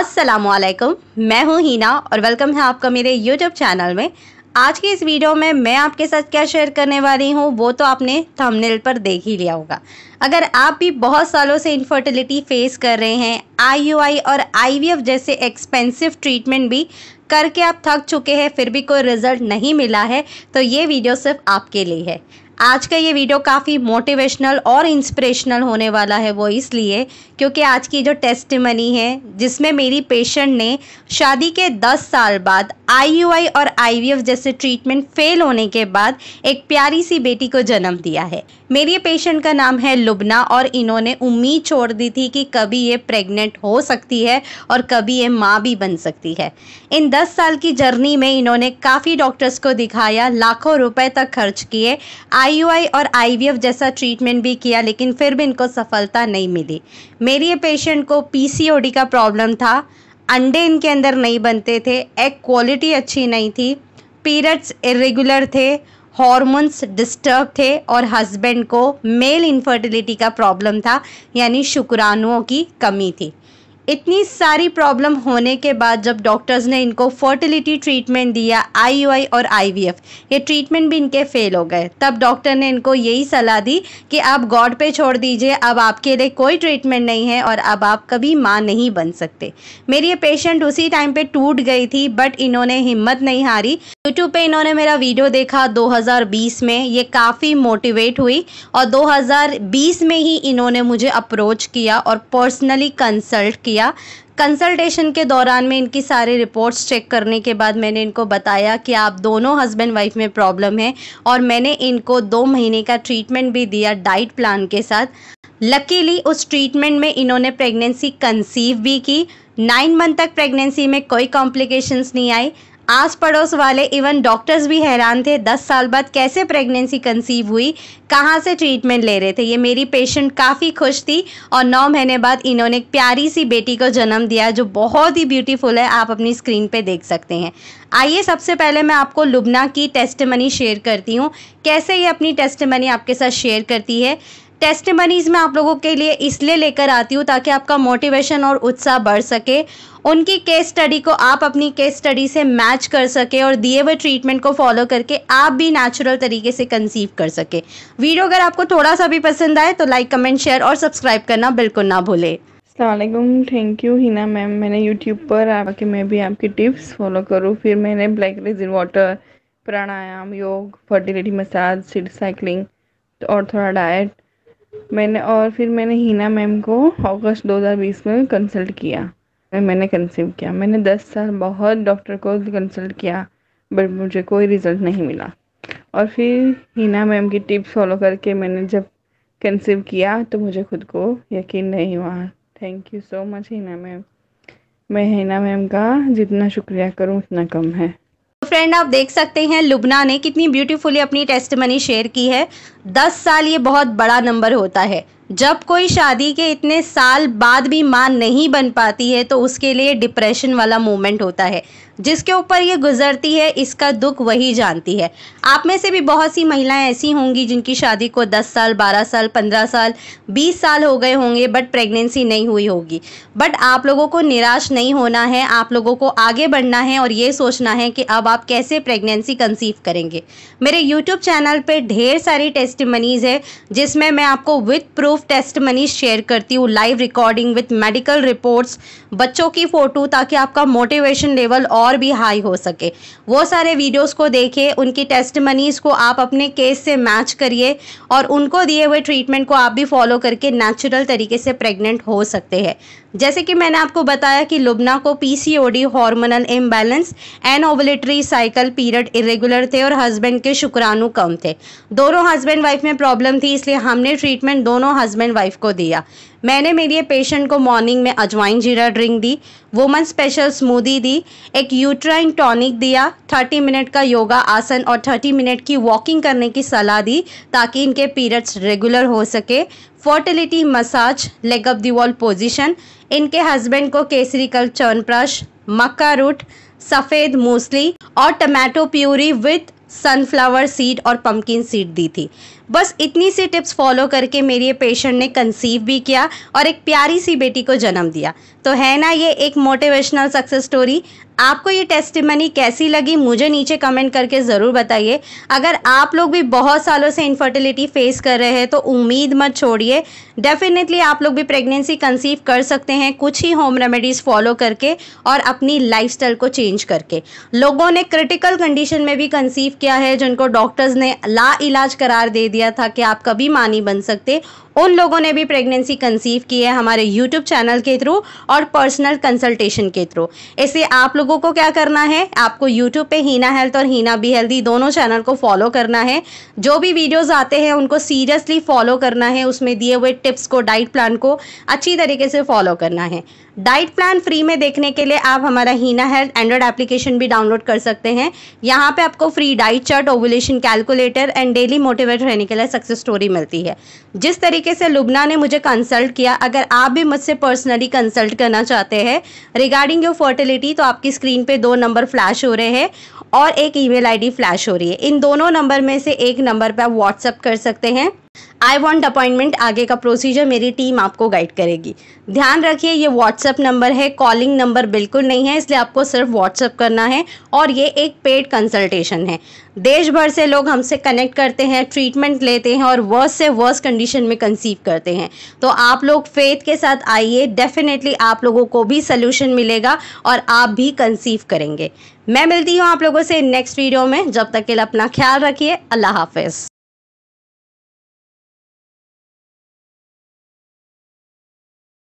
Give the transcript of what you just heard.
वालेकुम मैं हूं हीना और वेलकम है आपका मेरे यूट्यूब चैनल में आज के इस वीडियो में मैं आपके साथ क्या शेयर करने वाली हूं वो तो आपने थंबनेल पर देख ही लिया होगा अगर आप भी बहुत सालों से इनफर्टिलिटी फेस कर रहे हैं आईयूआई और आईवीएफ जैसे एक्सपेंसिव ट्रीटमेंट भी करके आप थक चुके हैं फिर भी कोई रिजल्ट नहीं मिला है तो ये वीडियो सिर्फ आपके लिए है आज का ये वीडियो काफ़ी मोटिवेशनल और इंस्पिरेशनल होने वाला है वो इसलिए क्योंकि आज की जो टेस्ट मनी है जिसमें मेरी पेशेंट ने शादी के 10 साल बाद आईयूआई और आईवीएफ जैसे ट्रीटमेंट फेल होने के बाद एक प्यारी सी बेटी को जन्म दिया है मेरी पेशेंट का नाम है लुबना और इन्होंने उम्मीद छोड़ दी थी कि कभी ये प्रेग्नेंट हो सकती है और कभी ये माँ भी बन सकती है इन दस साल की जर्नी में इन्होंने काफ़ी डॉक्टर्स को दिखाया लाखों रुपये तक खर्च किए आईयूआई और आईवीएफ जैसा ट्रीटमेंट भी किया लेकिन फिर भी इनको सफलता नहीं मिली मेरी ये पेशेंट को पीसीओडी का प्रॉब्लम था अंडे इनके अंदर नहीं बनते थे एग क्वालिटी अच्छी नहीं थी पीरियड्स इरेगुलर थे हॉर्मोन्स डिस्टर्ब थे और हस्बैंड को मेल इनफर्टिलिटी का प्रॉब्लम था यानी शुक्राणुओं की कमी थी इतनी सारी प्रॉब्लम होने के बाद जब डॉक्टर्स ने इनको फर्टिलिटी ट्रीटमेंट दिया आईयूआई और आईवीएफ ये ट्रीटमेंट भी इनके फेल हो गए तब डॉक्टर ने इनको यही सलाह दी कि आप गॉड पे छोड़ दीजिए अब आपके लिए कोई ट्रीटमेंट नहीं है और अब आप कभी माँ नहीं बन सकते मेरी ये पेशेंट उसी टाइम पे टूट गई थी बट इन्होंने हिम्मत नहीं हारी यूट्यूब पर इन्होंने मेरा वीडियो देखा दो में ये काफ़ी मोटिवेट हुई और दो में ही इन्होंने मुझे अप्रोच किया और पर्सनली कंसल्ट किया किया कंसल्टेशन के दौरान में इनकी सारे रिपोर्ट्स चेक करने के बाद मैंने इनको बताया कि आप दोनों हस्बैंड वाइफ में प्रॉब्लम है और मैंने इनको दो महीने का ट्रीटमेंट भी दिया डाइट प्लान के साथ लकीली उस ट्रीटमेंट में इन्होंने प्रेगनेंसी कंसीव भी की नाइन मंथ तक प्रेगनेंसी में कोई कॉम्प्लिकेशंस नहीं आई आस पड़ोस वाले इवन डॉक्टर्स भी हैरान थे दस साल बाद कैसे प्रेगनेंसी कंसीव हुई कहाँ से ट्रीटमेंट ले रहे थे ये मेरी पेशेंट काफ़ी खुश थी और नौ महीने बाद इन्होंने एक प्यारी सी बेटी को जन्म दिया जो बहुत ही ब्यूटीफुल है आप अपनी स्क्रीन पे देख सकते हैं आइए सबसे पहले मैं आपको लुबना की टेस्टमनी शेयर करती हूँ कैसे ये अपनी टेस्टमनी आपके साथ शेयर करती है टेस्ट मनीज में आप लोगों के लिए इसलिए लेकर आती हूँ ताकि आपका मोटिवेशन और उत्साह बढ़ सके उनकी केस स्टडी को आप अपनी केस स्टडी से मैच कर सके और दिए हुए ट्रीटमेंट को फॉलो करके आप भी नेचुरल तरीके से कंसीव कर सके वीडियो अगर आपको थोड़ा सा भी पसंद आए तो लाइक कमेंट शेयर और सब्सक्राइब करना बिल्कुल ना भूले अलैक्म थैंक यू हिना मैम मैंने यूट्यूब पर आके मैं भी आपकी टिप्स फॉलो करूँ फिर मैंने ब्लैक रेजिन वाटर प्राणायाम योग फर्टिलिटी मसाज सीड साइकिलिंग और थोड़ा डाइट मैंने और फिर मैंने हीना मैम को अगस्त 2020 में कंसल्ट किया मैंने कंसीव किया मैंने 10 साल बहुत डॉक्टर को कंसल्ट किया बट मुझे कोई रिज़ल्ट नहीं मिला और फिर हीना मैम की टिप्स फॉलो करके मैंने जब कंसीव किया तो मुझे खुद को यकीन नहीं हुआ thank you so much Heena ma'am मैं हीना मैम का जितना शुक्रिया करूँ उतना कम है फ्रेंड आप देख सकते हैं लुबना ने कितनी ब्यूटीफुली अपनी टेस्ट मनी शेयर की है दस साल ये बहुत बड़ा नंबर होता है जब कोई शादी के इतने साल बाद भी मां नहीं बन पाती है तो उसके लिए डिप्रेशन वाला मोमेंट होता है जिसके ऊपर ये गुजरती है इसका दुख वही जानती है आप में से भी बहुत सी महिलाएं ऐसी होंगी जिनकी शादी को 10 साल 12 साल 15 साल 20 साल हो गए होंगे बट प्रेगनेंसी नहीं हुई होगी बट आप लोगों को निराश नहीं होना है आप लोगों को आगे बढ़ना है और ये सोचना है कि अब आप कैसे प्रेगनेंसी कंसीव करेंगे मेरे यूट्यूब चैनल पर ढेर सारी टेस्ट है जिसमें मैं आपको विथ प्रूफ टेस्ट शेयर करती हूँ live recording with medical reports बच्चों की फ़ोटो ताकि आपका मोटिवेशन लेवल और और भी हाई हो सके वो सारे वीडियोस को देखिए उनकी टेस्ट को आप अपने केस से मैच करिए और उनको दिए हुए ट्रीटमेंट को आप भी फॉलो करके नेचुरल तरीके से प्रेग्नेंट हो सकते हैं जैसे कि मैंने आपको बताया कि लुबना को PCOD hormonal imbalance and ovulatory cycle period irregular थे और हस्बैंड के शुक्राणु कम थे दोनों हस्बैंड वाइफ में प्रॉब्लम थी इसलिए हमने ट्रीटमेंट दोनों हस्बैंड वाइफ को दिया मैंने मेरे पेशेंट को मॉर्निंग में अजवाइन जीरा ड्रिंक दी वुमन स्पेशल स्मूदी दी एक यूट्राइन टॉनिक दिया 30 मिनट का योगा आसन और 30 मिनट की वॉकिंग करने की सलाह दी ताकि इनके पीरियड्स रेगुलर हो सके फर्टिलिटी मसाज लेग ऑफ दॉल पोजिशन इनके हस्बैंड को केसरी कल चवनप्राश मक्का रूट सफ़ेद मूसली और tomato puree with sunflower seed और पम्पकिन सीड दी थी बस इतनी सी टिप्स फॉलो करके मेरी ये पेशेंट ने कंसीव भी किया और एक प्यारी सी बेटी को जन्म दिया तो है ना ये एक मोटिवेशनल सक्सेस स्टोरी आपको ये टेस्टिमनी कैसी लगी मुझे नीचे कमेंट करके ज़रूर बताइए अगर आप लोग भी बहुत सालों से इनफर्टिलिटी फेस कर रहे हैं तो उम्मीद मत छोड़िए डेफिनेटली आप लोग भी प्रेगनेंसी कंसीव कर सकते हैं कुछ ही होम रेमेडीज़ फॉलो करके और अपनी लाइफस्टाइल को चेंज करके लोगों ने क्रिटिकल कंडीशन में भी कंसीव किया है जिनको डॉक्टर्स ने ला इलाज करार दे दिया दिया था कि आप कभी मानी बन सकते उन लोगों ने भी प्रेगनेंसी कंसीव की है हमारे यूट्यूब चैनल के थ्रू और पर्सनल कंसल्टेशन के थ्रू इसे आप लोगों को क्या करना है आपको यूट्यूब पे हीना हेल्थ और हीना बी हेल्दी दोनों चैनल को फॉलो करना है जो भी वीडियोस आते हैं उनको सीरियसली फॉलो करना है उसमें दिए हुए टिप्स को डाइट प्लान को अच्छी तरीके से फॉलो करना है डाइट प्लान फ्री में देखने के लिए आप हमारा हीना हेल्थ एंड्रॉयड एप्लीकेशन भी डाउनलोड कर सकते हैं यहाँ पे आपको free diet chart ovulation calculator and daily motivate रहने के लिए सक्सेस स्टोरी मिलती है जिस तरीके से लुबना ने मुझे कंसल्ट किया अगर आप भी मुझसे पर्सनली कंसल्ट करना चाहते हैं रिगार्डिंग योर फर्टिलिटी तो आपकी स्क्रीन पर दो नंबर फ्लैश हो रहे हैं और एक ई मेल फ्लैश हो रही है इन दोनों नंबर में से एक नंबर पर आप व्हाट्सअप कर सकते हैं आई वॉन्ट अपॉइंटमेंट आगे का प्रोसीजर मेरी टीम आपको गाइड करेगी ध्यान रखिए ये व्हाट्सअप नंबर है कॉलिंग नंबर बिल्कुल नहीं है इसलिए आपको सिर्फ व्हाट्सअप करना है और ये एक पेड कंसल्टेशन है देश भर से लोग हमसे कनेक्ट करते हैं ट्रीटमेंट लेते हैं और वर्स से वर्स कंडीशन में कंसीव करते हैं तो आप लोग फेथ के साथ आइए डेफिनेटली आप लोगों को भी सोल्यूशन मिलेगा और आप भी कंसीव करेंगे मैं मिलती हूँ आप लोगों से नेक्स्ट वीडियो में जब तक के लिए अपना ख्याल रखिए अल्लाह हाफिज़